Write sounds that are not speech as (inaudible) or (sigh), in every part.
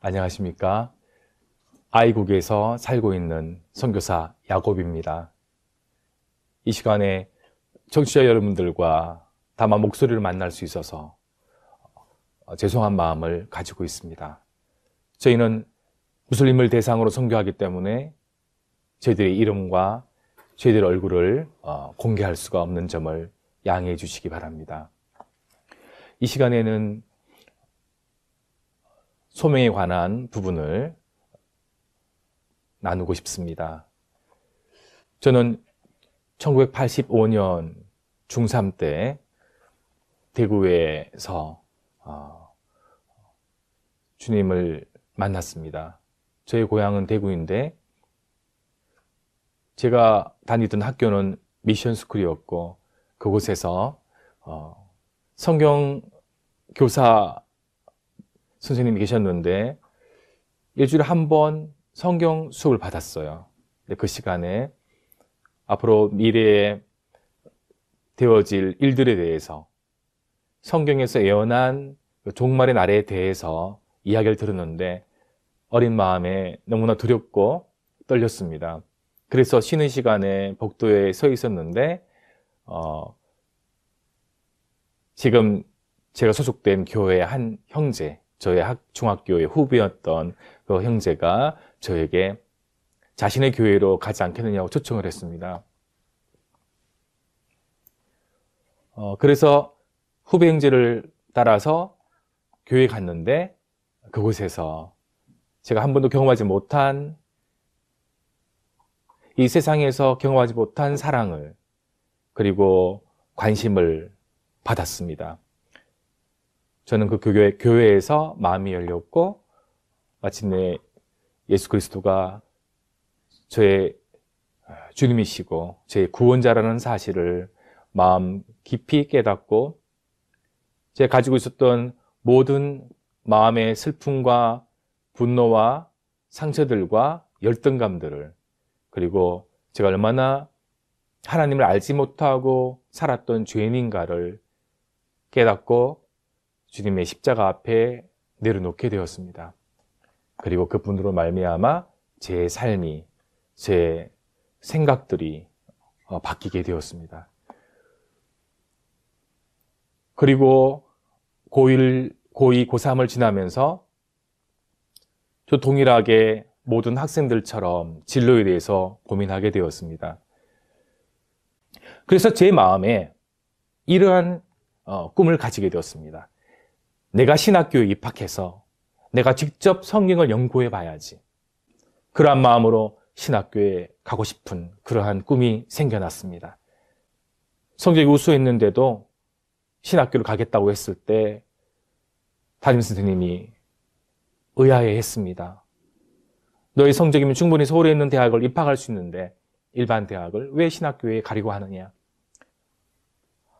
안녕하십니까 아이국에서 살고 있는 선교사 야곱입니다 이 시간에 청취자 여러분들과 다만 목소리를 만날 수 있어서 어, 죄송한 마음을 가지고 있습니다 저희는 무슬림을 대상으로 선교하기 때문에 저희들의 이름과 저희들의 얼굴을 어, 공개할 수가 없는 점을 양해해 주시기 바랍니다 이 시간에는 소명에 관한 부분을 나누고 싶습니다. 저는 1985년 중3 때 대구에서 어, 주님을 만났습니다. 저의 고향은 대구인데 제가 다니던 학교는 미션스쿨이었고 그곳에서 어, 성경 교사 선생님이 계셨는데 일주일에 한 번 성경 수업을 받았어요. 그 시간에 앞으로 미래에 되어질 일들에 대해서 성경에서 예언한 그 종말의 날에 대해서 이야기를 들었는데 어린 마음에 너무나 두렵고 떨렸습니다. 그래서 쉬는 시간에 복도에 서 있었는데 어, 지금 제가 소속된 교회의 한 형제 저의 학, 중학교의 후배였던 그 형제가 저에게 자신의 교회로 가지 않겠느냐고 초청을 했습니다. 어, 그래서 후배 형제를 따라서 교회 갔는데 그곳에서 제가 한 번도 경험하지 못한 이 세상에서 경험하지 못한 사랑을 그리고 관심을 받았습니다. 저는 그 교회, 교회에서 마음이 열렸고, 마침내 예수 그리스도가 저의 아, 주님이시고, 제 구원자라는 사실을 마음 깊이 깨닫고, 제가 가지고 있었던 모든 마음의 슬픔과 분노와 상처들과 열등감들을, 그리고 제가 얼마나 하나님을 알지 못하고 살았던 죄인인가를 깨닫고 주님의 십자가 앞에 내려놓게 되었습니다. 그리고 그분으로 말미암아 제 삶이 제 생각들이 어, 바뀌게 되었습니다. 그리고 고1, 고2, 고3을 지나면서 저 동일하게 모든 학생들처럼 진로에 대해서 고민하게 되었습니다. 그래서 제 마음에 이러한 어, 꿈을 가지게 되었습니다. 내가 신학교에 입학해서 내가 직접 성경을 연구해 봐야지. 그러한 마음으로 신학교에 가고 싶은 그러한 꿈이 생겨났습니다. 성적이 우수했는데도 신학교를 가겠다고 했을 때 담임 선생님이 의아해 했습니다. 너희 성적이면 충분히 서울에 있는 대학을 입학할 수 있는데 일반 대학을 왜 신학교에 가리고 하느냐.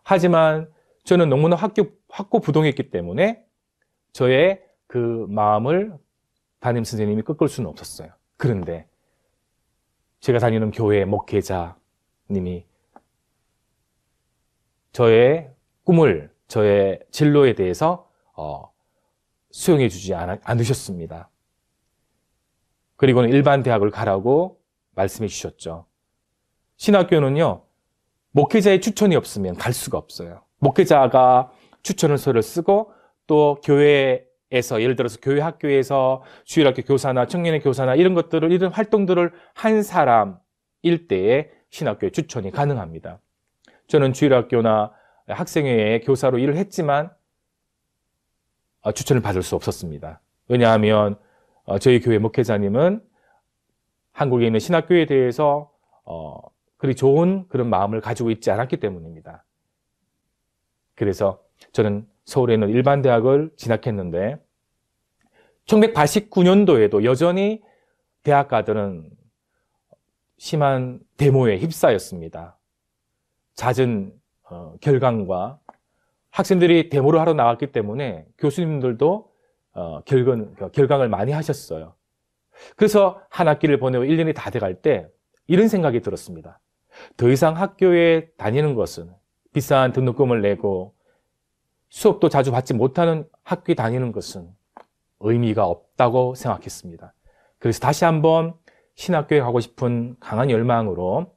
하지만 저는 너무나 학교, 학고 부동했기 때문에 저의 그 마음을 담임 선생님이 꺾을 수는 없었어요. 그런데 제가 다니는 교회 목회자님이 저의 꿈을, 저의 진로에 대해서 어, 수용해 주지 않, 않으셨습니다. 그리고는 일반 대학을 가라고 말씀해 주셨죠. 신학교는요, 목회자의 추천이 없으면 갈 수가 없어요. 목회자가 추천서를 쓰고 또 교회에서 예를 들어서 교회 학교에서 주일학교 교사나 청년의 교사나 이런 것들을 이런 활동들을 한 사람일 때에 신학교에 추천이 가능합니다. 저는 주일학교나 학생회에 교사로 일을 했지만 어, 추천을 받을 수 없었습니다. 왜냐하면 어, 저희 교회 목회자님은 한국에 있는 신학교에 대해서 어, 그리 좋은 그런 마음을 가지고 있지 않았기 때문입니다. 그래서 저는 서울에 있는 일반 대학을 진학했는데 1989년도에도 여전히 대학가들은 심한 데모에 휩싸였습니다. 잦은 어, 결강과 학생들이 데모를 하러 나왔기 때문에 교수님들도 어, 결근, 결강을 많이 하셨어요. 그래서 한 학기를 보내고 1년이 다 돼갈 때 이런 생각이 들었습니다. 더 이상 학교에 다니는 것은 비싼 등록금을 내고 수업도 자주 받지 못하는 학교에 다니는 것은 의미가 없다고 생각했습니다. 그래서 다시 한번 신학교에 가고 싶은 강한 열망으로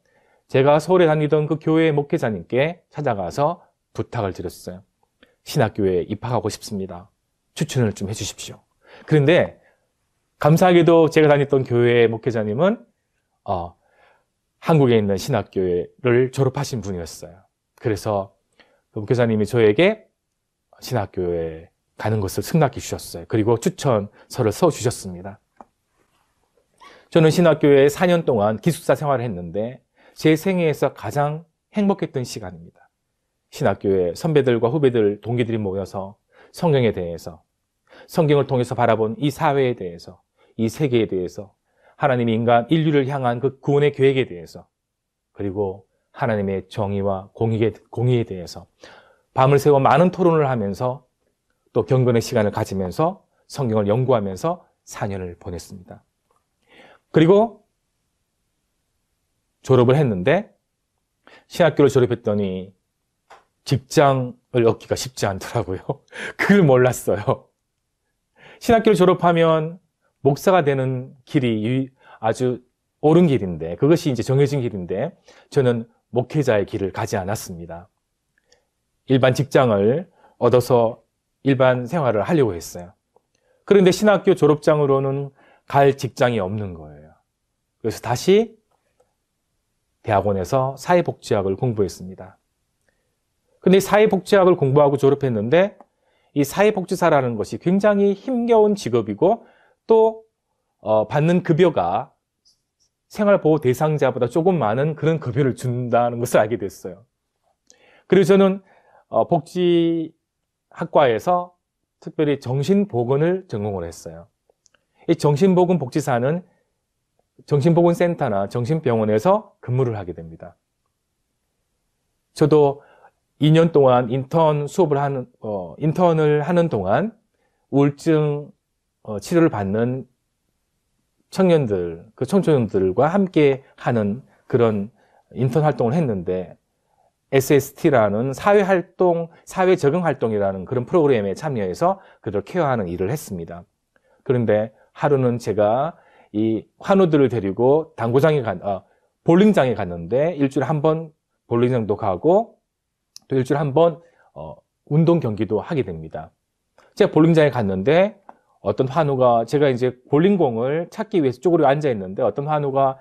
제가 서울에 다니던 그 교회의 목회자님께 찾아가서 부탁을 드렸어요. 신학교에 입학하고 싶습니다. 추천을 좀 해주십시오. 그런데 감사하게도 제가 다녔던 교회의 목회자님은 어, 한국에 있는 신학교를 졸업하신 분이었어요. 그래서 그 목사님이 저에게 신학교에 가는 것을 승낙해 주셨어요. 그리고 추천서를 써 주셨습니다. 저는 신학교에 4년 동안 기숙사 생활을 했는데 제 생애에서 가장 행복했던 시간입니다. 신학교에 선배들과 후배들, 동기들이 모여서 성경에 대해서, 성경을 통해서 바라본 이 사회에 대해서, 이 세계에 대해서, 하나님 인간, 인류를 향한 그 구원의 계획에 대해서, 그리고 하나님의 정의와 공의에, 공의에 대해서 밤을 새워 많은 토론을 하면서 또 경건의 시간을 가지면서 성경을 연구하면서 4년을 보냈습니다. 그리고 졸업을 했는데 신학교를 졸업했더니 직장을 얻기가 쉽지 않더라고요. (laughs) 그걸 몰랐어요. 신학교를 졸업하면 목사가 되는 길이 아주 옳은 길인데 그것이 이제 정해진 길인데 저는 목회자의 길을 가지 않았습니다. 일반 직장을 얻어서 일반 생활을 하려고 했어요. 그런데 신학교 졸업장으로는 갈 직장이 없는 거예요. 그래서 다시 대학원에서 사회복지학을 공부했습니다. 근데 사회복지학을 공부하고 졸업했는데 이 사회복지사라는 것이 굉장히 힘겨운 직업이고 또 어, 받는 급여가 생활보호 대상자보다 조금 많은 그런 급여를 준다는 것을 알게 됐어요. 그리고 저는 어, 복지학과에서 특별히 정신보건을 전공을 했어요. 이 정신보건복지사는 정신보건센터나 정신병원에서 근무를 하게 됩니다. 저도 2년 동안 인턴 수업을 하는 어, 인턴을 하는 동안 우울증 어, 치료를 받는 청년들, 그 청소년들과 함께 하는 그런 인턴 활동을 했는데 SST라는 사회 활동, 사회 적응 활동이라는 그런 프로그램에 참여해서 그들 을 케어하는 일을 했습니다. 그런데 하루는 제가 이 환우들을 데리고 당구장에 간, 아, 볼링장에 갔는데 일주일에 한 번 볼링장도 가고 또 일주일에 한번 어, 운동 경기도 하게 됩니다. 제가 볼링장에 갔는데 어떤 환우가 제가 이제 볼링공을 찾기 위해서 쪼그려 앉아 있는데 어떤 환우가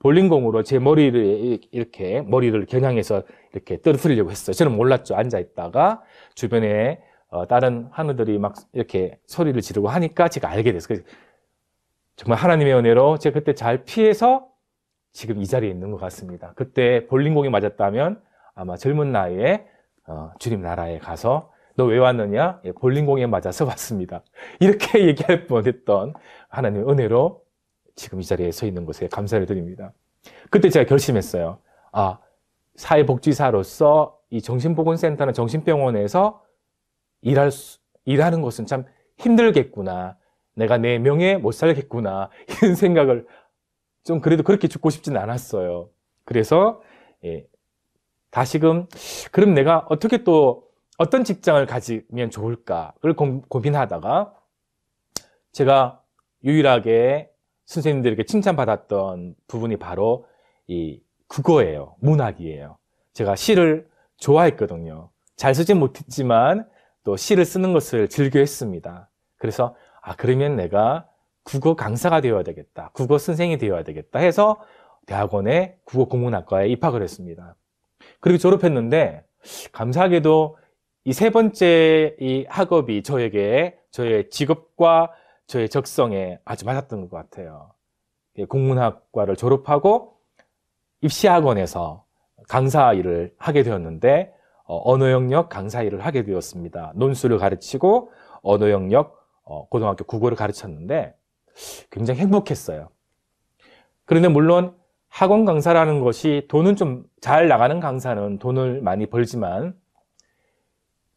볼링공으로 제 머리를 이렇게 머리를 겨냥해서 이렇게 떨어뜨리려고 했어요. 저는 몰랐죠. 앉아 있다가 주변에 어, 다른 환우들이막 이렇게 소리를 지르고 하니까 제가 알게 됐어요. 정말 하나님의 은혜로 제가 그때 잘 피해서 지금 이 자리에 있는 것 같습니다. 그때 볼링공이 맞았다면 아마 젊은 나이에 어, 주님 나라에 가서 너왜 왔느냐? 예, 볼링공에 맞아서 왔습니다. (laughs) 이렇게 (laughs) 얘기할 뻔했던 하나님의 은혜로 지금 이 자리에 서 있는 것에 감사를 드립니다. 그때 제가 결심했어요. 아, 사회복지사로서 이 정신보건센터나 정신병원에서 일할 수, 일하는 것은 참 힘들겠구나. 내가 내 명예 못 살겠구나. (laughs) 이런 생각을 좀 그래도 그렇게 죽고 싶진 않았어요. 그래서 예, 다시금 그럼 내가 어떻게 또 어떤 직장을 가지면 좋을까를 고민하다가 제가 유일하게 선생님들에게 칭찬받았던 부분이 바로 이국어예요 문학이에요. 제가 시를 좋아했거든요. 잘 쓰진 못했지만 또 시를 쓰는 것을 즐겨했습니다. 그래서 아 그러면 내가 국어 강사가 되어야 되겠다. 국어 선생이 되어야 되겠다 해서 대학원에 국어 공문학과에 입학을 했습니다. 그리고 졸업했는데 감사하게도 이세 번째 이 학업이 저에게 저의 직업과 저의 적성에 아주 맞았던 것 같아요. 예, 공문학과를 졸업하고 입시학원에서 강사 일을 하게 되었는데 어, 언어 영역 강사 일을 하게 되었습니다. 논술을 가르치고 언어 영역 어, 고등학교 국어를 가르쳤는데 굉장히 행복했어요. 그런데 물론 학원 강사라는 것이 돈은 좀 잘 나가는 강사는 돈을 많이 벌지만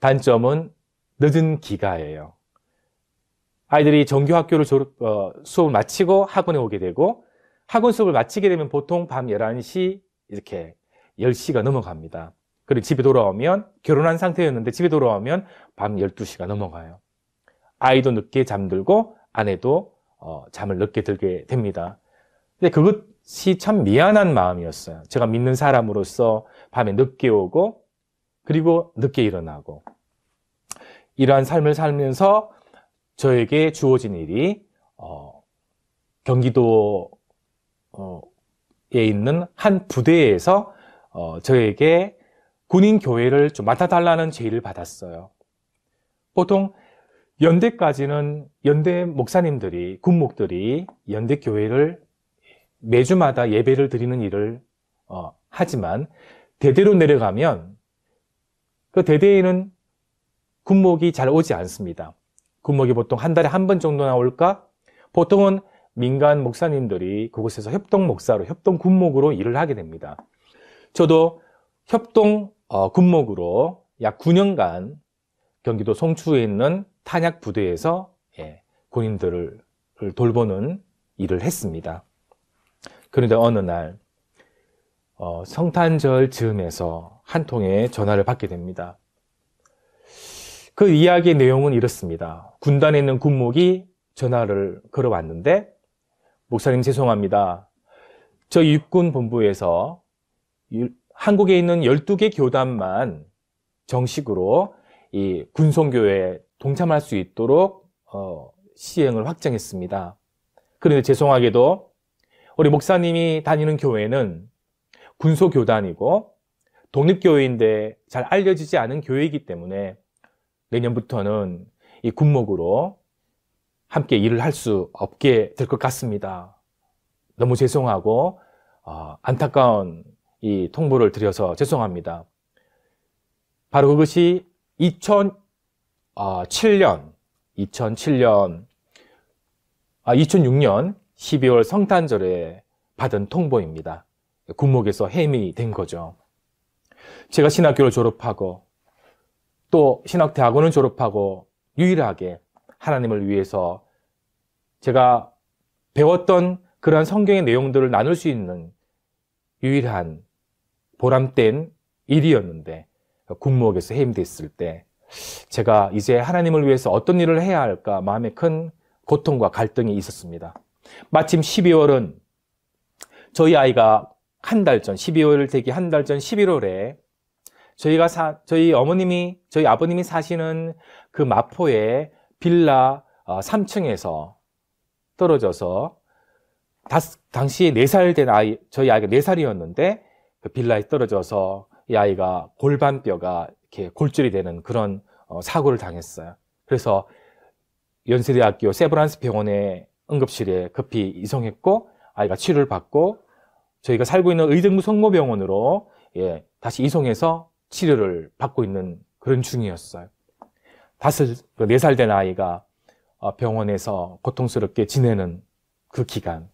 단점은 늦은 기가예요. 아이들이 정규 학교를 졸업, 어, 수업을 마치고 학원에 오게 되고 학원 수업을 마치게 되면 보통 밤 11시 이렇게 10시가 넘어갑니다. 그리고 집에 돌아오면 결혼한 상태였는데 집에 돌아오면 밤 12시가 넘어가요. 아이도 늦게 잠들고 아내도 어, 잠을 늦게 들게 됩니다. 근데 그것이 참 미안한 마음이었어요. 제가 믿는 사람으로서 밤에 늦게 오고 그리고 늦게 일어나고 이러한 삶을 살면서 저에게 주어진 일이 어, 경기도에 어, 있는 한 부대에서 어, 저에게 군인 교회를 좀 맡아달라는 제의를 받았어요. 보통 연대까지는 연대 목사님들이 군목들이 연대 교회를 매주마다 예배를 드리는 일을 어, 하지만 대대로 내려가면 그대대에는 군목이 잘 오지 않습니다. 군목이 보통 한 달에 한 번 정도 나올까? 보통은 민간 목사님들이 그곳에서 협동 목사로, 협동 군목으로 일을 하게 됩니다. 저도 협동 어, 군목으로 약 9년간 경기도 송추에 있는 탄약 부대에서 예, 군인들을 돌보는 일을 했습니다. 그런데 어느 날 어, 성탄절 즈음에서 한 통의 전화를 받게 됩니다. 그 이야기의 내용은 이렇습니다. 군단에 있는 군목이 전화를 걸어왔는데 목사님 죄송합니다. 저 육군 본부에서 한국에 있는 12개 교단만 정식으로 이 군송교에 동참할 수 있도록 어, 시행을 확정했습니다. 그런데 죄송하게도 우리 목사님이 다니는 교회는 군소교단이고 독립교회인데 잘 알려지지 않은 교회이기 때문에 내년부터는 이 군목으로 함께 일을 할 수 없게 될 것 같습니다. 너무 죄송하고 어, 안타까운 이 통보를 드려서 죄송합니다. 바로 그것이 2007년, 어, 2007년, 아, 2006년 12월 성탄절에 받은 통보입니다. 군목에서 해임이 된 거죠. 제가 신학교를 졸업하고 또 신학대학원을 졸업하고 유일하게 하나님을 위해서 제가 배웠던 그러한 성경의 내용들을 나눌 수 있는 유일한 보람된 일이었는데 군무역에서 해임됐을 때 제가 이제 하나님을 위해서 어떤 일을 해야 할까 마음에 큰 고통과 갈등이 있었습니다. 마침 12월은 저희 아이가 한 달 전, 12월 되기 한 달 전 11월에 저희가 사, 저희 어머님이 저희 아버님이 사시는 그 마포의 빌라 어, 3층에서 떨어져서 다, 당시에 4살 된 아이 저희 아이가 4살이었는데 그 빌라에 떨어져서 이 아이가 골반뼈가 이렇게 골절이 되는 그런 어, 사고를 당했어요. 그래서 연세대학교 세브란스 병원에 응급실에 급히 이송했고 아이가 치료를 받고 저희가 살고 있는 의정부 성모병원으로 예, 다시 이송해서 치료를 받고 있는 그런 중이었어요. 다섯, 그 네살 된 아이가 어, 병원에서 고통스럽게 지내는 그 기간.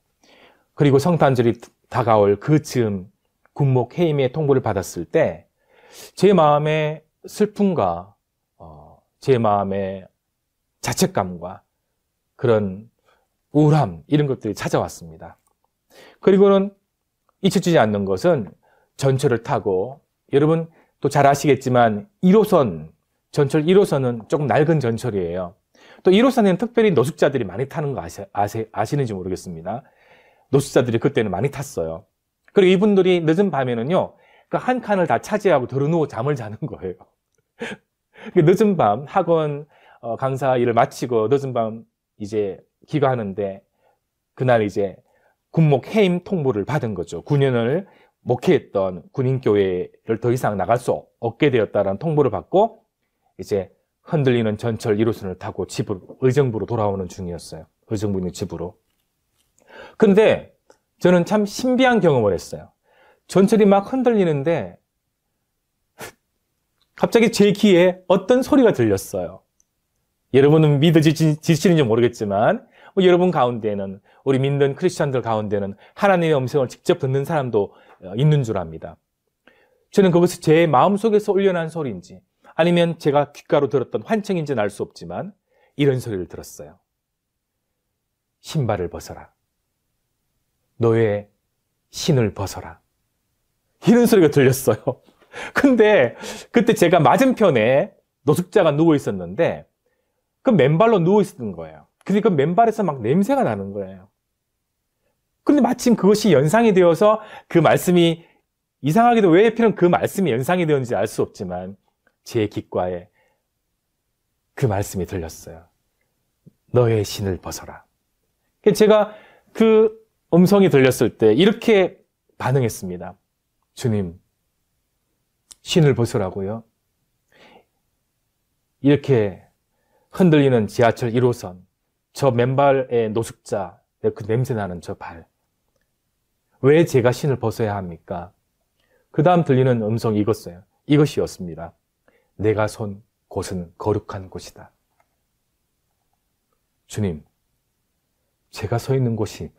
그리고 성탄절이 다가올 그 즈음 군목 해임의 통보를 받았을 때 제마음의 슬픔과 어, 제마음의 자책감과 그런 우울함 이런 것들이 찾아왔습니다. 그리고는 잊혀지지 않는 것은 전철을 타고 여러분 또잘 아시겠지만 1호선 전철 1호선은 조금 낡은 전철이에요. 또 1호선에는 특별히 노숙자들이 많이 타는 거 아시, 아시, 아시는지 모르겠습니다. 노숙자들이 그때는 많이 탔어요. 그리고 이분들이 늦은 밤에는요, 그 한 칸을 다 차지하고 드러누워 잠을 자는 거예요. (laughs) 그 늦은 밤 학원 어, 강사 일을 마치고 늦은 밤 이제 귀가하는데 그날 이제 군목 해임 통보를 받은 거죠. 9년을 목회했던 군인교회를 더 이상 나갈 수 없게 되었다는 통보를 받고 이제 흔들리는 전철 1호선을 타고 집으로, 의정부로 돌아오는 중이었어요. 의정부 있는 집으로. 근데 저는 참 신비한 경험을 했어요. 전철이 막 흔들리는데 갑자기 제 귀에 어떤 소리가 들렸어요. 여러분은 믿어지시는지 모르겠지만 뭐 여러분 가운데는 우리 믿는 크리스천들 가운데는 하나님의 음성을 직접 듣는 사람도 어, 있는 줄 압니다. 저는 그것이 제 마음속에서 올려난 소리인지 아니면 제가 귓가로 들었던 환청인지알 수 없지만 이런 소리를 들었어요. 신발을 벗어라. 너의 신을 벗어라. 이런 소리가 들렸어요. (laughs) 근데 그때 제가 맞은편에 노숙자가 누워 있었는데 그 맨발로 누워 있었던 거예요. 그 그러니까 근데 그 맨발에서 막 냄새가 나는 거예요. 근데 마침 그것이 연상이 되어서 그 말씀이 이상하게도 왜 필은 그 말씀이 연상이 되었는지 알 수 없지만 제귓과에그 말씀이 들렸어요. 너의 신을 벗어라. 제가 그 음성이 들렸을 때 이렇게 반응했습니다. 주님, 신을 벗으라고요? 이렇게 흔들리는 지하철 1호선, 저 맨발의 노숙자, 그 냄새 나는 저 발. 왜 제가 신을 벗어야 합니까? 그 다음 들리는 음성이 이었어요 이것이었습니다. 내가 손 곳은 거룩한 곳이다. 주님, 제가 서 있는 곳이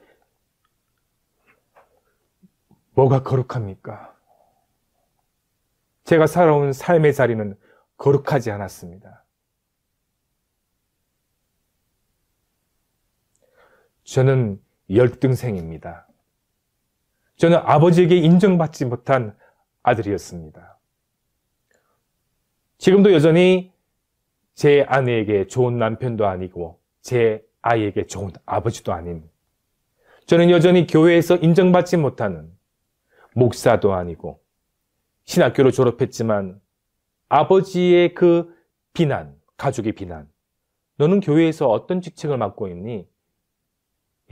뭐가 거룩합니까? 제가 살아온 삶의 자리는 거룩하지 않았습니다. 저는 열등생입니다. 저는 아버지에게 인정받지 못한 아들이었습니다. 지금도 여전히 제 아내에게 좋은 남편도 아니고 제 아이에게 좋은 아버지도 아닌 저는 여전히 교회에서 인정받지 못하는 목사도 아니고 신학교를 졸업했지만 아버지의 그 비난, 가족의 비난. 너는 교회에서 어떤 직책을 맡고 있니?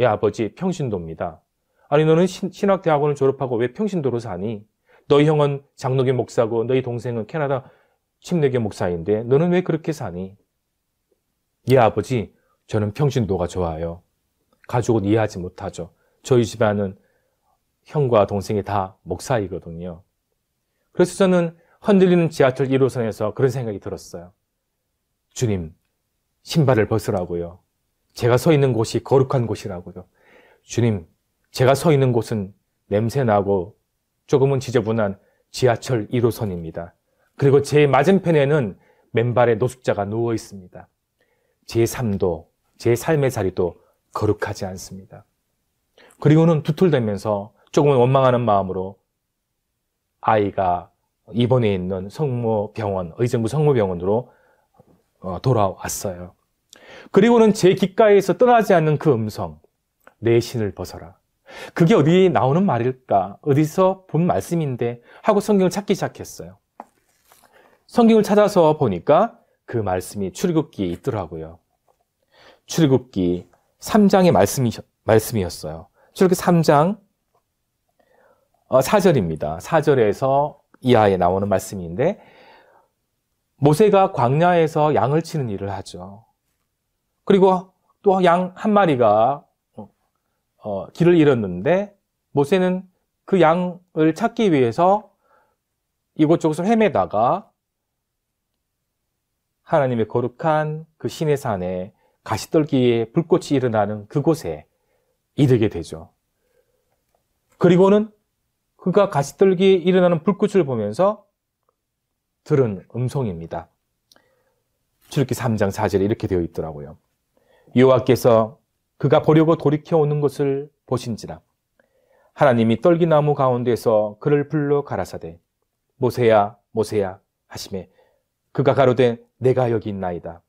예, 아버지 평신도입니다. 아니 너는 신, 학대학원을 졸업하고 왜 평신도로 사니? 너희 형은 장로교 목사고 너희 동생은 캐나다 침례교 목사인데 너는 왜 그렇게 사니? 예 아버지 저는 평신도가 좋아요. 가족은 이해하지 못하죠. 저희 집안은 형과 동생이 다 목사이거든요. 그래서 저는 흔들리는 지하철 1호선에서 그런 생각이 들었어요. 주님, 신발을 벗으라고요. 제가 서 있는 곳이 거룩한 곳이라고요. 주님, 제가 서 있는 곳은 냄새나고 조금은 지저분한 지하철 1호선입니다. 그리고 제 맞은편에는 맨발의 노숙자가 누워 있습니다. 제 삶도 제 삶의 자리도 거룩하지 않습니다. 그리고는 두툴대면서 조금은 원망하는 마음으로 아이가 입원해 있는 성모병원, 의정부 성모병원으로 어, 돌아왔어요. 그리고는 제 귓가에서 떠나지 않는 그 음성, 내 신을 벗어라. 그게 어디 나오는 말일까? 어디서 본 말씀인데? 하고 성경을 찾기 시작했어요. 성경을 찾아서 보니까 그 말씀이 출애굽기에 있더라고요. 출애굽기 3장의 말씀이, 말씀이었어요. 출애굽기 3장 4절입니다. 어, 4절에서 이하에 나오는 말씀인데 모세가 광야에서 양을 치는 일을 하죠. 그리고 또 양 한 마리가 어, 길을 잃었는데 모세는 그 양을 찾기 위해서 이곳저곳을 헤매다가 하나님의 거룩한 그 신의 산에 가시떨기에 불꽃이 일어나는 그곳에 이르게 되죠. 그리고는 그가 가시떨기에 일어나는 불꽃을 보면서 들은 음성입니다. 출애기 3장 4절에 이렇게 되어 있더라고요. 여호와께서 그가 보려고 돌이켜 오는 것을 보신지라. 하나님이 떨기나무 가운데서 그를 불러 가라사대 모세야 모세야 하심에 그가 가로되 내가 여기 있나이다.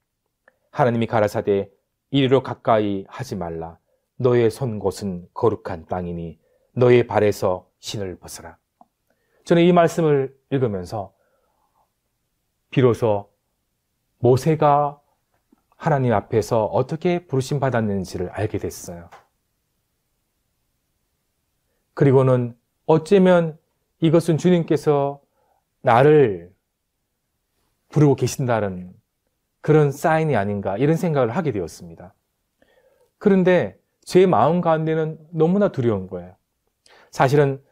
하나님이 가라사대 이리로 가까이 하지 말라. 너의 손곳은 거룩한 땅이니 너의 발에서 신을 벗어라. 저는 이 말씀을 읽으면서 비로소 모세가 하나님 앞에서 어떻게 부르심 받았는지를 알게 됐어요. 그리고는 어쩌면 이것은 주님께서 나를 부르고 계신다는 그런 사인이 아닌가 이런 생각을 하게 되었습니다. 그런데 제 마음 가운데는 너무나 두려운 거예요. 사실은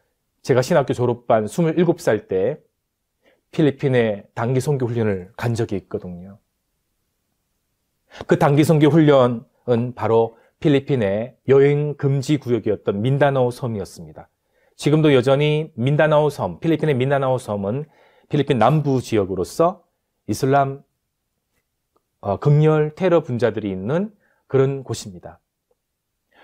제가 신학교 졸업반 27살 때 필리핀에 단기 선교 훈련을 간 적이 있거든요. 그 단기 선교 훈련은 바로 필리핀의 여행 금지 구역이었던 민다나오 섬이었습니다. 지금도 여전히 민다나오 섬, 필리핀의 민다나오 섬은 필리핀 남부 지역으로서 이슬람 어, 극렬 테러 분자들이 있는 그런 곳입니다.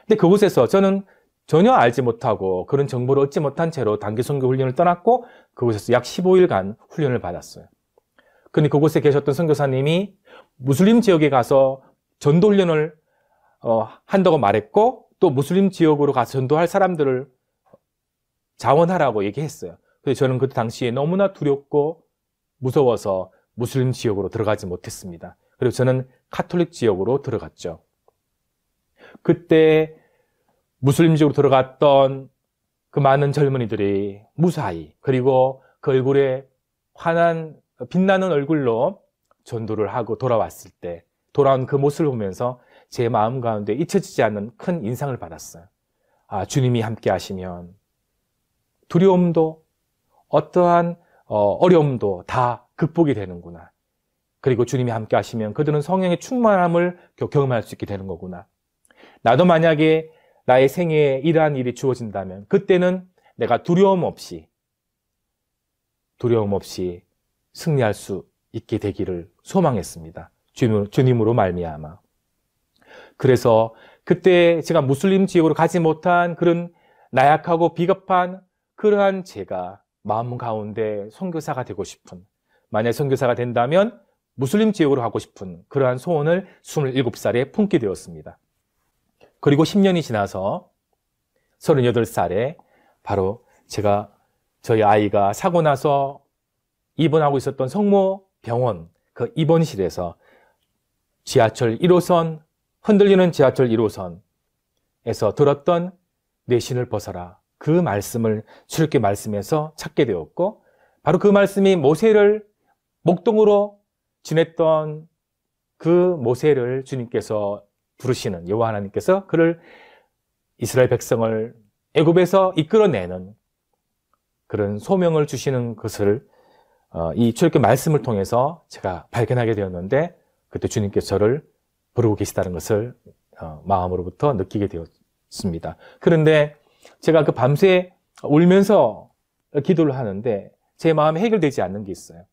근데 그곳에서 저는 전혀 알지 못하고 그런 정보를 얻지 못한 채로 단기 선교 훈련을 떠났고 그곳에서 약 15일간 훈련을 받았어요. 근데 그곳에 계셨던 선교사님이 무슬림 지역에 가서 전도훈련을 어, 한다고 말했고 또 무슬림 지역으로 가서 전도할 사람들을 자원하라고 얘기했어요. 그래서 저는 그 당시에 너무나 두렵고 무서워서 무슬림 지역으로 들어가지 못했습니다. 그리고 저는 카톨릭 지역으로 들어갔죠. 그때 무슬림 지역으로 들어갔던 그 많은 젊은이들이 무사히 그리고 그 얼굴에 환한 빛나는 얼굴로 전도를 하고 돌아왔을 때 돌아온 그 모습을 보면서 제 마음 가운데 잊혀지지 않는 큰 인상을 받았어요. 아, 주님이 함께 하시면 두려움도 어떠한 어, 어려움도 다 극복이 되는구나. 그리고 주님이 함께 하시면 그들은 성령의 충만함을 경험할 수 있게 되는 거구나. 나도 만약에 나의 생애에 이러한 일이 주어진다면 그때는 내가 두려움 없이 두려움 없이 승리할 수 있게 되기를 소망했습니다. 주님, 으로 말미암아. 그래서 그때 제가 무슬림 지역으로 가지 못한 그런 나약하고 비겁한 그러한 제가 마음 가운데 선교사가 되고 싶은 만약 선교사가 된다면 무슬림 지역으로 가고 싶은 그러한 소원을 27살에 품게 되었습니다. 그리고 10년이 지나서 38살에 바로 제가 저희 아이가 사고 나서 입원하고 있었던 성모 병원 그 입원실에서 지하철 1호선 흔들리는 지하철 1호선에서 들었던 내신을 벗어라 그 말씀을 출애굽기 말씀에서 찾게 되었고 바로 그 말씀이 모세를 목동으로 지냈던 그 모세를 주님께서 부르시는 여호와 하나님께서 그를 이스라엘 백성을 애굽에서 이끌어내는 그런 소명을 주시는 것을 어, 이 출애굽 말씀을 통해서 제가 발견하게 되었는데 그때 주님께서 저를 부르고 계시다는 것을 어, 마음으로부터 느끼게 되었습니다. 그런데 제가 그 밤새 울면서 기도를 하는데 제마음에 해결되지 않는 게 있어요.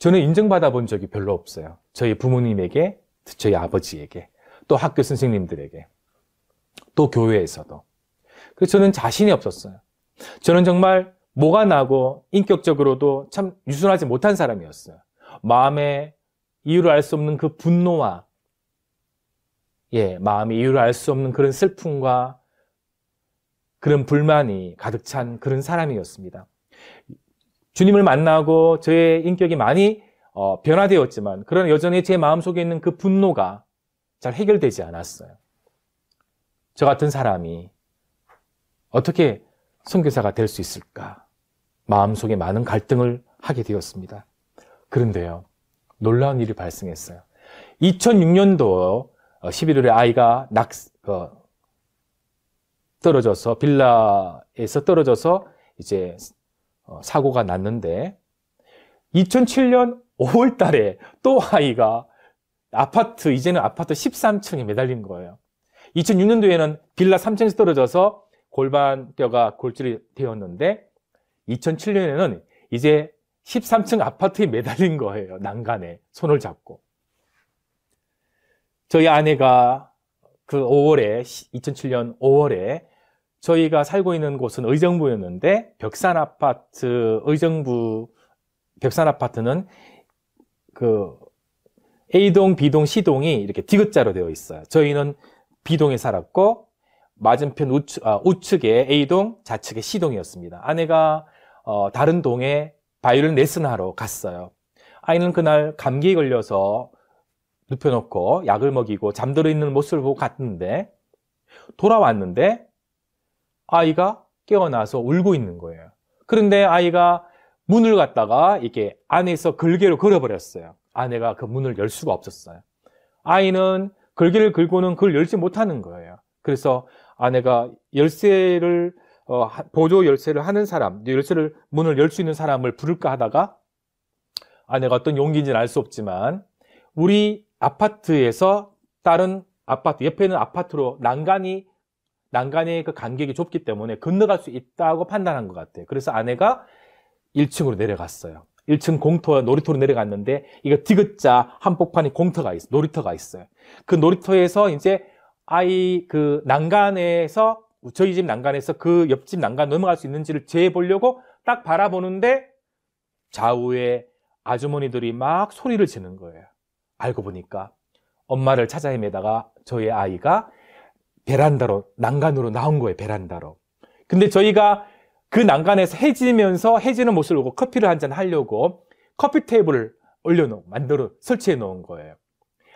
저는 인정받아 본 적이 별로 없어요. 저희 부모님에게, 저희 아버지에게, 또 학교 선생님들에게, 또 교회에서도. 그래서 저는 자신이 없었어요. 저는 정말 뭐가 나고 인격적으로도 참 유순하지 못한 사람이었어요. 마음의 이유를 알 수 없는 그 분노와 예, 마음의 이유를 알 수 없는 그런 슬픔과 그런 불만이 가득 찬 그런 사람이었습니다. 주님을 만나고 저의 인격이 많이 어, 변화되었지만 그런 여전히 제 마음속에 있는 그 분노가 잘 해결되지 않았어요. 저 같은 사람이 어떻게 선교사가 될 수 있을까? 마음속에 많은 갈등을 하게 되었습니다. 그런데요, 놀라운 일이 발생했어요. 2006년도 11월에 아이가 낙, 어, 떨어져서, 빌라에서 떨어져서 이제 어, 사고가 났는데, 2007년 5월 달에 또 아이가 아파트, 이제는 아파트 13층에 매달린 거예요. 2006년도에는 빌라 3층에서 떨어져서 골반뼈가 골절이 되었는데, 2007년에는 이제 13층 아파트에 매달린 거예요. 난간에 손을 잡고. 저희 아내가 그 5월에 2007년 5월에 저희가 살고 있는 곳은 의정부였는데 벽산 아파트 의정부 벽산 아파트는 그 A동, B동, C동이 이렇게 디귿자로 되어 있어요. 저희는 B동에 살았고 맞은편 우측, 아, 우측에 A동, 좌측에 C동이었습니다. 아내가 어, 다른 동에 바이를린 레슨하러 갔어요. 아이는 그날 감기에 걸려서 눕혀놓고 약을 먹이고 잠들어 있는 모습을 보고 갔는데 돌아왔는데 아이가 깨어나서 울고 있는 거예요. 그런데 아이가 문을 갖다가 이렇게 안에서 글개로 걸어버렸어요. 아내가 그 문을 열 수가 없었어요. 아이는 글개를 긁고는 그걸 열지 못하는 거예요. 그래서 아내가 열쇠를 어, 보조 열쇠를 하는 사람, 열쇠를 문을 열 수 있는 사람을 부를까 하다가 아내가 어떤 용기인지는 알 수 없지만 우리 아파트에서 다른 아파트 옆에 있는 아파트로 난간이 난간의 그 간격이 좁기 때문에 건너갈 수 있다고 판단한 것 같아요. 그래서 아내가 1층으로 내려갔어요. 1층 공터 놀이터로 내려갔는데 이거 디귿자 한복판이 공터가 있어 놀이터가 있어요. 그 놀이터에서 이제 아이 그 난간에서 저희 집 난간에서 그 옆집 난간 넘어갈 수 있는지를 재보려고 딱 바라보는데 좌우에 아주머니들이 막 소리를 지는 거예요. 알고 보니까 엄마를 찾아 헤매다가 저희 아이가 베란다로 난간으로 나온 거예요. 베란다로. 근데 저희가 그 난간에서 해지면서 해지는 모습을 보고 커피를 한잔 하려고 커피 테이블을 올려놓은 만들어 설치해 놓은 거예요.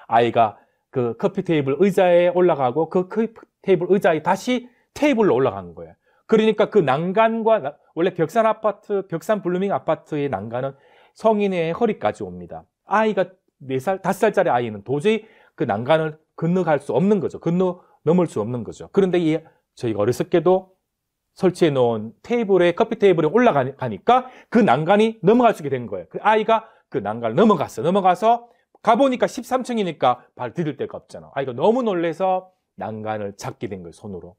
아이가 그 커피 테이블 의자에 올라가고 그 커피 테이블 의자에 다시 테이블로 올라간 거예요. 그러니까 그 난간과 원래 벽산 아파트, 벽산 블루밍 아파트의 난간은 성인의 허리까지 옵니다. 아이가 4살, 5살짜리 아이는 도저히 그 난간을 건너갈 수 없는 거죠. 건너 넘을 수 없는 거죠. 그런데 이 저희가 어렸을때도 설치해 놓은 테이블에 커피 테이블에 올라가니까 그 난간이 넘어갈 수 있게 된 거예요. 그 아이가 그 난간을 넘어갔어. 넘어가서 가보니까 13층이니까 발 디딜 데가 없잖아. 아이가 너무 놀래서 난간을 잡게 된 거예요, 손으로.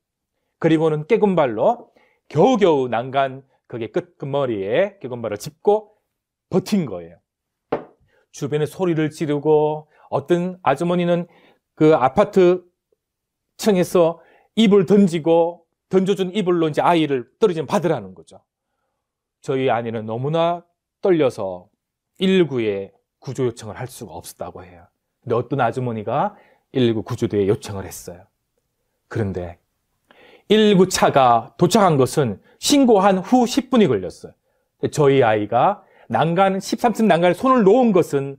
그리고는 깨금발로 겨우겨우 난간 그게 끝머리에 깨금발을 짚고 버틴 거예요. 주변에 소리를 지르고 어떤 아주머니는 그 아파트 층에서 입을 던지고 던져준 이불로 이제 아이를 떨어지면 받으라는 거죠. 저희 아내는 너무나 떨려서 119에 구조 요청을 할 수가 없었다고 해요. 근데 어떤 아주머니가 119 구조대에 요청을 했어요. 그런데 119 차가 도착한 것은 신고한 후 10분이 걸렸어요. 저희 아이가 난간 13층 난간에 손을 놓은 것은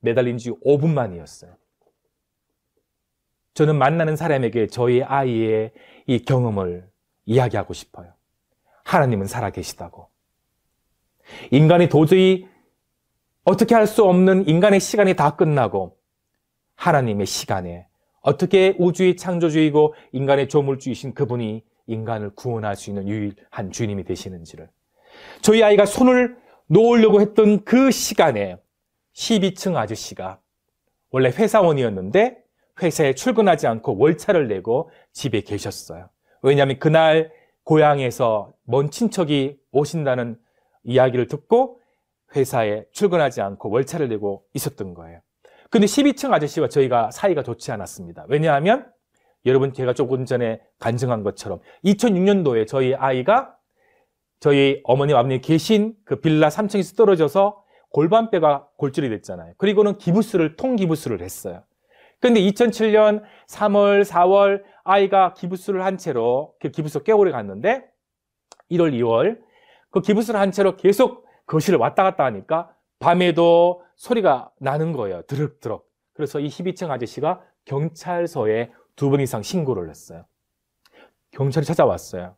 매달린 지 5분 만이었어요. 저는 만나는 사람에게 저희 아이의 이 경험을 이야기하고 싶어요. 하나님은 살아계시다고. 인간이 도저히 어떻게 할 수 없는 인간의 시간이 다 끝나고 하나님의 시간에 어떻게 우주의 창조주이고 인간의 조물주이신 그분이 인간을 구원할 수 있는 유일한 주님이 되시는지를 저희 아이가 손을 놓으려고 했던 그 시간에 12층 아저씨가 원래 회사원이었는데 회사에 출근하지 않고 월차를 내고 집에 계셨어요. 왜냐하면 그날 고향에서 먼 친척이 오신다는 이야기를 듣고 회사에 출근하지 않고 월차를 내고 있었던 거예요. 근데 12층 아저씨와 저희가 사이가 좋지 않았습니다. 왜냐하면 여러분 제가 조금 전에 간증한 것처럼 2006년도에 저희 아이가 저희 어머님 아버님 계신 그 빌라 3층에서 떨어져서 골반뼈가 골절이 됐잖아요. 그리고는 기부수를 통기부수를 했어요. 근데 2007년 3월, 4월 아이가 기부수를 한 채로 그 기부수 꽤 오래 갔는데 1월, 2월 그 기부수를 한 채로 계속 거실을 왔다 갔다 하니까 밤에도 소리가 나는 거예요. 드럭드럭. 그래서 이 12층 아저씨가 경찰서에 두 번 이상 신고를 했어요. 경찰이 찾아왔어요.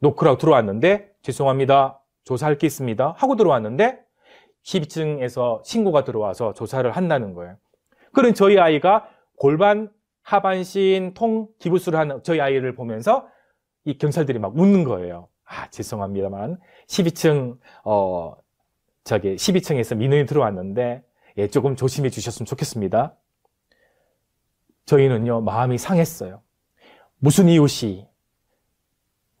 노크라고 들어왔는데 죄송합니다. 조사할 게 있습니다. 하고 들어왔는데 12층에서 신고가 들어와서 조사를 한다는 거예요. 그런 저희 아이가 골반 하반신 통 기부술을 한 저희 아이를 보면서 이 경찰들이 막 웃는 거예요. 아 죄송합니다만 12층 어 저기 12층에서 민원이 들어왔는데 예, 조금 조심해 주셨으면 좋겠습니다. 저희는요 마음이 상했어요. 무슨 이웃이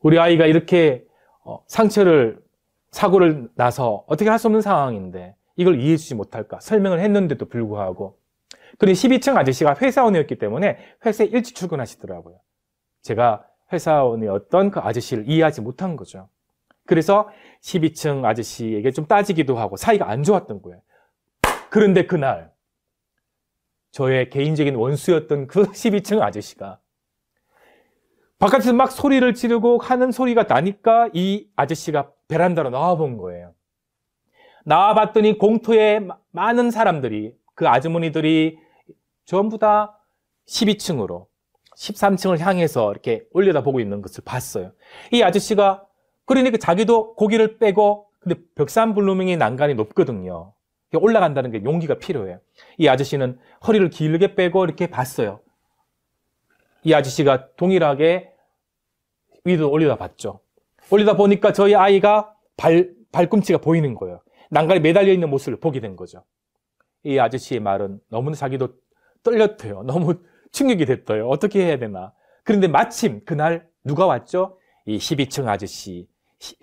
우리 아이가 이렇게 어, 상처를 사고를 나서 어떻게 할 수 없는 상황인데 이걸 이해해 주지 못할까 설명을 했는데도 불구하고 그런데 12층 아저씨가 회사원이었기 때문에 회사에 일찍 출근하시더라고요. 제가 회사원의 어떤 그 아저씨를 이해하지 못한 거죠. 그래서 12층 아저씨에게 좀 따지기도 하고 사이가 안 좋았던 거예요. 그런데 그날 저의 개인적인 원수였던 그 12층 (laughs) 아저씨가 바깥에서 막 소리를 지르고 하는 소리가 나니까 이 아저씨가 베란다로 나와 본 거예요. 나와 봤더니 공터에 많은 사람들이 그 아주머니들이 전부 다 12층으로 13층을 향해서 이렇게 올려다보고 있는 것을 봤어요. 이 아저씨가 그러니까 자기도 고기를 빼고 근데 벽산 블루밍이 난간이 높거든요. 올라간다는 게 용기가 필요해요. 이 아저씨는 허리를 길게 빼고 이렇게 봤어요. 이 아저씨가 동일하게 위로 올리다 봤죠. 올리다 보니까 저희 아이가 발, 발꿈치가 보이는 거예요. 난간에 매달려 있는 모습을 보게 된 거죠. 이 아저씨의 말은 너무 자기도 떨렸대요. (laughs) 너무 충격이 됐대요. 어떻게 해야 되나. 그런데 마침 그날 누가 왔죠? 이 12층 아저씨,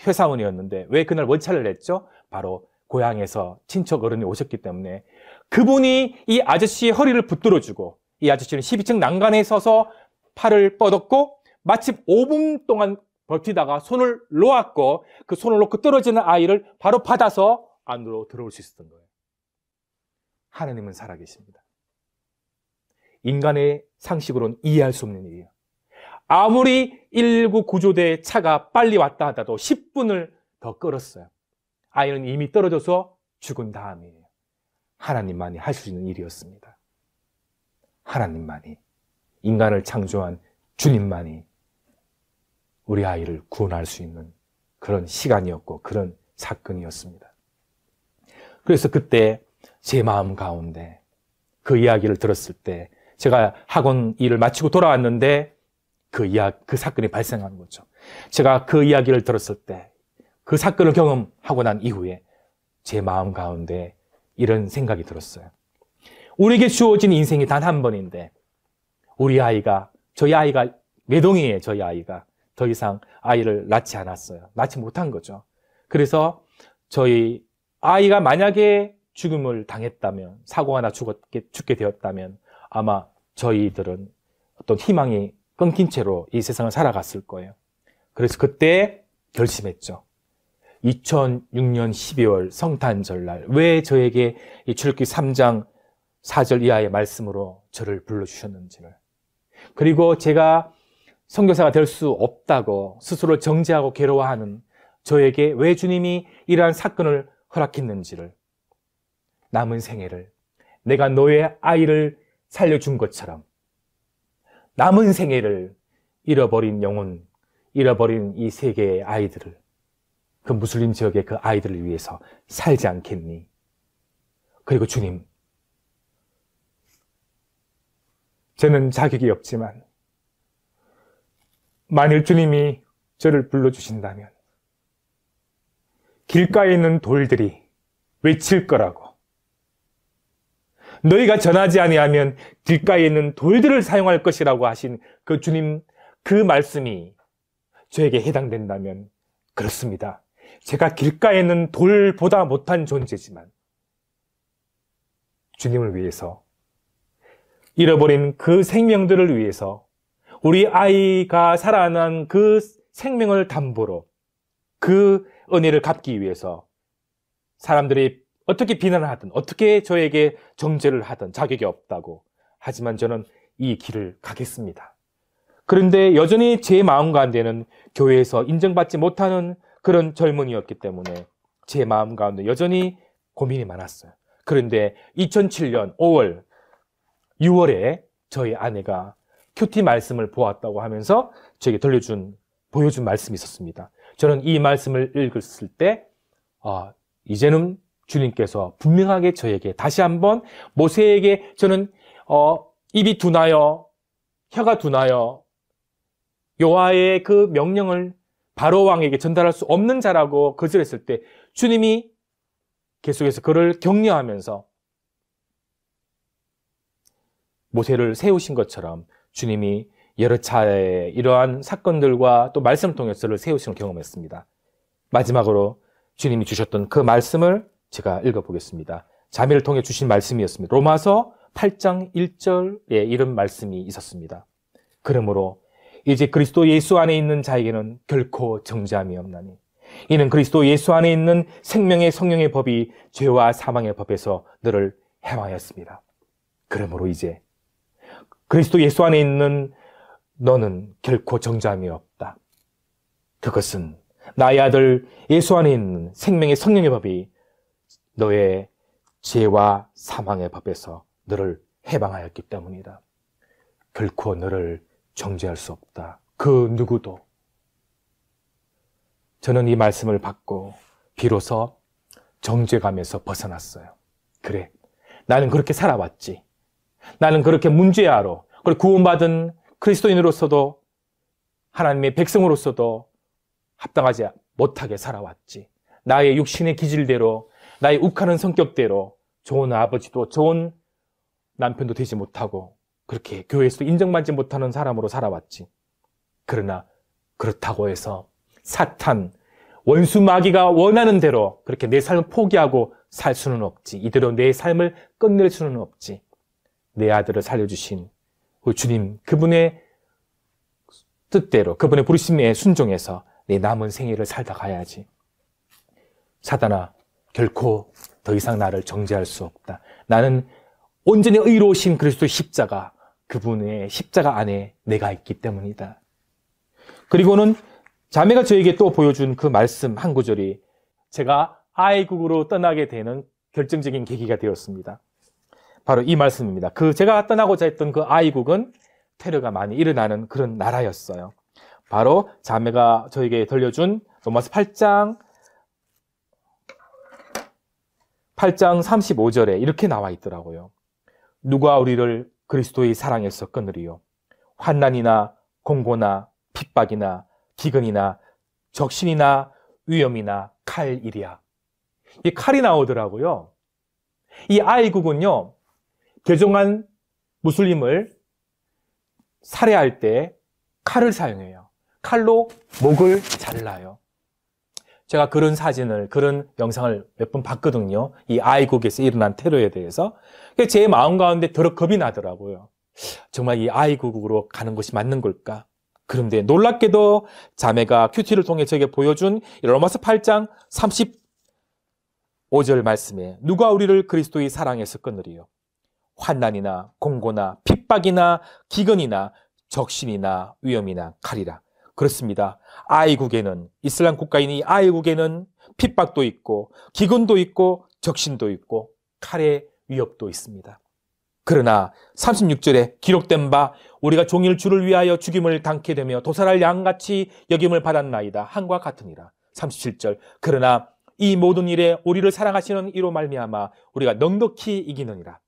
회사원이었는데 왜 그날 월차를 냈죠? 바로 고향에서 친척 어른이 오셨기 때문에 그분이 이 아저씨의 허리를 붙들어주고 이 아저씨는 12층 난간에 서서 팔을 뻗었고 마침 5분 동안 버티다가 손을 놓았고 그 손을 놓고 떨어지는 아이를 바로 받아서 안으로 들어올 수 있었던 거예요. 하나님은 살아계십니다. 인간의 상식으로는 이해할 수 없는 일이에요. 아무리 119 구조대 차가 빨리 왔다 하다라도 10분을 더 끌었어요. 아이는 이미 떨어져서 죽은 다음이에요. 하나님만이 할 수 있는 일이었습니다. 하나님만이 인간을 창조한 주님만이 우리 아이를 구원할 수 있는 그런 시간이었고 그런 사건이었습니다. 그래서 그때 제 마음 가운데 그 이야기를 들었을 때 제가 학원 일을 마치고 돌아왔는데 그 이야, 그 사건이 발생하는 거죠. 제가 그 이야기를 들었을 때, 그 사건을 경험하고 난 이후에 제 마음 가운데 이런 생각이 들었어요. 우리에게 주어진 인생이 단 한 번인데, 우리 아이가, 저희 아이가, 외동이에요, 저희 아이가. 더 이상 아이를 낳지 않았어요. 낳지 못한 거죠. 그래서 저희 아이가 만약에 죽음을 당했다면, 사고가 나 죽었게, 죽게 되었다면, 아마 저희들은 어떤 희망이 끊긴 채로 이 세상을 살아갔을 거예요. 그래서 그때 결심했죠. 2006년 12월 성탄절날 왜 저에게 이출기 3장 4절 이하의 말씀으로 저를 불러 주셨는지를 그리고 제가 성교사가될 수 없다고 스스로 정죄하고 괴로워하는 저에게 왜 주님이 이러한 사건을 허락했는지를 남은 생애를 내가 너의 아이를 살려준 것처럼 남은 생애를 잃어버린 영혼, 잃어버린 이 세계의 아이들을, 그 무슬림 지역의 그 아이들을 위해서 살지 않겠니? 그리고 주님, 저는 자격이 없지만, 만일 주님이 저를 불러주신다면, 길가에 있는 돌들이 외칠 거라고, 너희가 전하지 아니하면 길가에 있는 돌들을 사용할 것이라고 하신 그 주님 그 말씀이 저에게 해당된다면 그렇습니다. 제가 길가에 있는 돌보다 못한 존재지만 주님을 위해서 잃어버린 그 생명들을 위해서 우리 아이가 살아난 그 생명을 담보로 그 은혜를 갚기 위해서 사람들이 어떻게 비난을 하든 어떻게 저에게 정죄를 하든 자격이 없다고 하지만 저는 이 길을 가겠습니다. 그런데 여전히 제 마음 가운데는 교회에서 인정받지 못하는 그런 젊은이였기 때문에 제 마음 가운데 여전히 고민이 많았어요. 그런데 2007년 5월 6월에 저희 아내가 큐티 말씀을 보았다고 하면서 저에게 돌려준 보여준 말씀이 있었습니다. 저는 이 말씀을 읽었을 때 아, 이제는 주님께서 분명하게 저에게 다시 한번 모세에게 저는 어, 입이 둔하여 혀가 둔하여 요하의 그 명령을 바로 왕에게 전달할 수 없는 자라고 거절했을 때 주님이 계속해서 그를 격려하면서 모세를 세우신 것처럼 주님이 여러 차례 이러한 사건들과 또 말씀을 통해서 를 세우시는 경험했습니다. 마지막으로 주님이 주셨던 그 말씀을 제가 읽어보겠습니다. 자매를 통해 주신 말씀이었습니다. 로마서 8장 1절에 이런 말씀이 있었습니다. 그러므로 이제 그리스도 예수 안에 있는 자에게는 결코 정죄함이 없나니 이는 그리스도 예수 안에 있는 생명의 성령의 법이 죄와 사망의 법에서 너를 해방하였습니다. 그러므로 이제 그리스도 예수 안에 있는 너는 결코 정죄함이 없다. 그것은 나의 아들 예수 안에 있는 생명의 성령의 법이 너의 죄와 사망의 법에서 너를 해방하였기 때문이다. 결코 너를 정죄할 수 없다. 그 누구도. 저는 이 말씀을 받고 비로소 정죄감에서 벗어났어요. 그래. 나는 그렇게 살아왔지. 나는 그렇게 문제야로, 그리고 구원받은 그리스도인으로서도 하나님의 백성으로서도 합당하지 못하게 살아왔지. 나의 육신의 기질대로 나의 욱하는 성격대로 좋은 아버지도 좋은 남편도 되지 못하고 그렇게 교회에서도 인정받지 못하는 사람으로 살아왔지. 그러나 그렇다고 해서 사탄, 원수 마귀가 원하는 대로 그렇게 내 삶을 포기하고 살 수는 없지. 이대로 내 삶을 끝낼 수는 없지. 내 아들을 살려주신 우리 그 주님, 그분의 뜻대로, 그분의 부르심에 순종해서 내 남은 생애를 살다 가야지. 사단아, 결코 더 이상 나를 정죄할 수 없다. 나는 온전히 의로우신 그리스도 십자가, 그분의 십자가 안에 내가 있기 때문이다. 그리고는 자매가 저에게 또 보여준 그 말씀 한 구절이 제가 아이국으로 떠나게 되는 결정적인 계기가 되었습니다. 바로 이 말씀입니다. 그 제가 떠나고자 했던 그 아이국은 테러가 많이 일어나는 그런 나라였어요. 바로 자매가 저에게 들려준 로마스 8장 8장 35절에 이렇게 나와 있더라고요. 누가 우리를 그리스도의 사랑에서 끊으리요? 환난이나 공고나 핍박이나 기근이나 적신이나 위험이나 칼이랴. 이 칼이 나오더라고요. 이 아이국은요, 개종한 무슬림을 살해할 때 칼을 사용해요. 칼로 목을 잘라요. 제가 그런 사진을, 그런 영상을 몇 번 봤거든요. 이 아이국에서 일어난 테러에 대해서. 제 마음 가운데 더러 겁이 나더라고요. 정말 이 아이국으로 가는 것이 맞는 걸까? 그런데 놀랍게도 자매가 큐티를 통해 저에게 보여준 로마서 8장 35절 말씀에 누가 우리를 그리스도의 사랑에서 끊으리요? 환난이나 공고나 핍박이나 기근이나 적신이나 위험이나 칼이라. 그렇습니다. 아이국에는 이슬람 국가인 이 아이국에는 핍박도 있고 기근도 있고 적신도 있고 칼의 위협도 있습니다. 그러나 36절에 기록된 바 우리가 종일 주를 위하여 죽임을 당케 되며 도살할 양같이 여김을 받았나이다. 한과 같으니라. 37절 그러나 이 모든 일에 우리를 사랑하시는 이로 말미암아 우리가 넉넉히 이기느니라.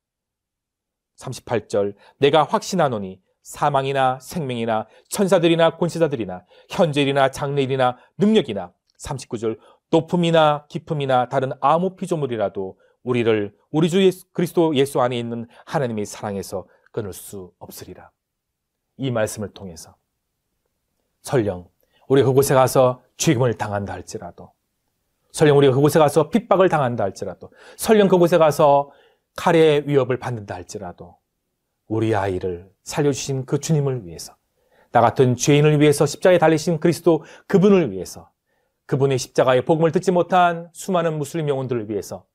38절 내가 확신하노니 사망이나 생명이나 천사들이나 권세자들이나 현재일이나 장래일이나 능력이나 39절 높음이나 깊음이나 다른 아무 피조물이라도 우리를 우리 주 예수, 그리스도 예수 안에 있는 하나님의 사랑에서 끊을 수 없으리라. 이 말씀을 통해서 설령 우리 그곳에 가서 죽임을 당한다 할지라도 설령 우리가 그곳에 가서 핍박을 당한다 할지라도 설령 그곳에 가서 칼의 위협을 받는다 할지라도 우리 아이를 살려주신 그 주님을 위해서, 나 같은 죄인을 위해서 십자가에 달리신 그리스도 그분을 위해서, 그분의 십자가의 복음을 듣지 못한 수많은 무슬림 영혼들을 위해서,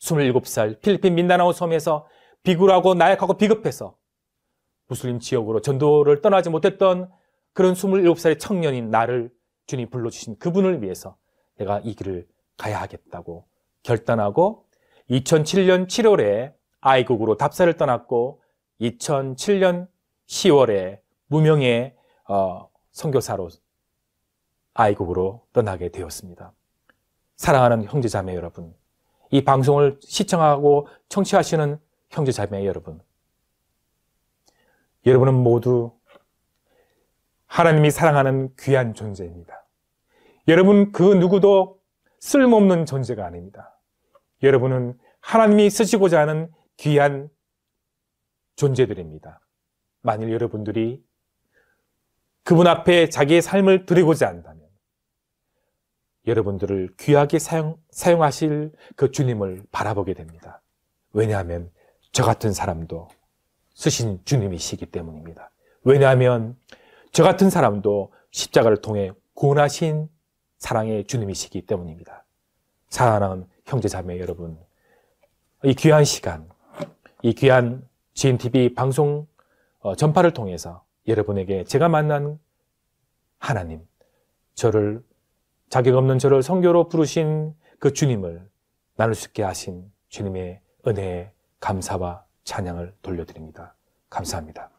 27살 필리핀 민다나오 섬에서 비굴하고 나약하고 비급해서 무슬림 지역으로 전도를 떠나지 못했던 그런 27살의 청년인 나를 주님 불러주신 그분을 위해서 내가 이 길을 가야 하겠다고 결단하고 2007년 7월에 아이국으로 답사를 떠났고 2007년 10월에 무명의 어, 선교사로 아이국으로 떠나게 되었습니다. 사랑하는 형제자매 여러분, 이 방송을 시청하고 청취하시는 형제자매 여러분, 여러분은 모두 하나님이 사랑하는 귀한 존재입니다. 여러분 그 누구도 쓸모없는 존재가 아닙니다. 여러분은 하나님이 쓰시고자 하는 귀한 존재들입니다. 만일 여러분들이 그분 앞에 자기의 삶을 드리고자 한다면 여러분들을 귀하게 사용, 사용하실 그 주님을 바라보게 됩니다. 왜냐하면 저 같은 사람도 쓰신 주님이시기 때문입니다. 왜냐하면 저 같은 사람도 십자가를 통해 구원하신 사랑의 주님이시기 때문입니다. 사랑하는 형제자매 여러분, 이 귀한 시간, 이 귀한 GNTV 방송 어, 전파를 통해서 여러분에게 제가 만난 하나님, 저를 자격 없는 저를 성교로 부르신 그 주님을 나눌 수 있게 하신 주님의 은혜에 감사와 찬양을 돌려드립니다. 감사합니다.